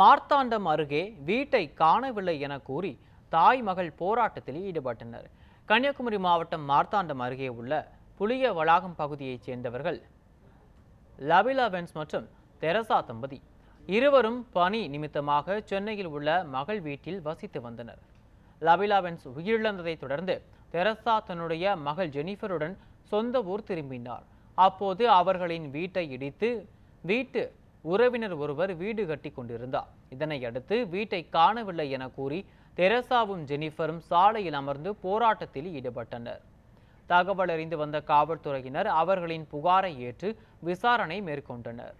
மார்த்தாண்டம் அருகே வீட்டை காணவில்லை என கூறி தாய் மகள் போராட்டத்தில் ஈடுபட்டனர் கன்னியாகுமரி மாவட்டம் மார்த்தாண்டம் அருகே உள்ள புளிய வளாகம் பகுதியைச் சேர்ந்தவர்கள் லபிலா வென்ஸ் மற்றும் தெரசா தம்பதி இருவரும் பணி நிமித்தமாக சென்னையில் உள்ள மகள் வீட்டில் வசித்து வந்தனர் லபிலா வென்ஸ் உயிரிழந்ததைத் தொடர்ந்து தெரசா தன்னுடைய மகள் ஜெனிஃபருடன் சொந்த ஊர் திரும்பினார் அப்போது அவர்களின் வீட்டை இடித்து வீட்டு உறவினர் ஒருவர் வீடு கட்டி கொண்டிருந்தார் இதனை அடுத்து வீட்டை காணவில்லை என கூறி தெரசாவும் ஜெனிஃபரும் சாலையில் அமர்ந்து போராட்டத்தில் ஈடுபட்டனர் தகவல் அறிந்து வந்த காவல்துறையினர் அவர்களின் புகாரை ஏற்று விசாரணை மேற்கொண்டனர்